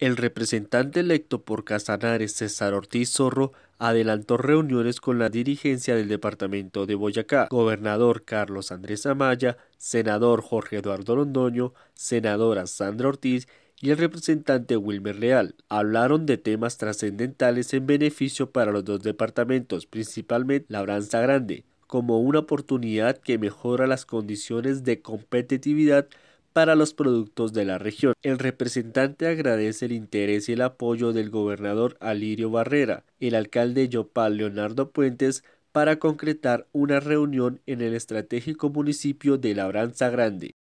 El representante electo por Casanares, César Ortiz Zorro, adelantó reuniones con la dirigencia del departamento de Boyacá, gobernador Carlos Andrés Amaya, senador Jorge Eduardo Londoño, senadora Sandra Ortiz y el representante Wilmer Leal. Hablaron de temas trascendentales en beneficio para los dos departamentos, principalmente Labranza Grande, como una oportunidad que mejora las condiciones de competitividad para los productos de la región. El representante agradece el interés y el apoyo del gobernador Alirio Barrera, el alcalde Yopal Leonardo Puentes, para concretar una reunión en el estratégico municipio de Labranza Grande.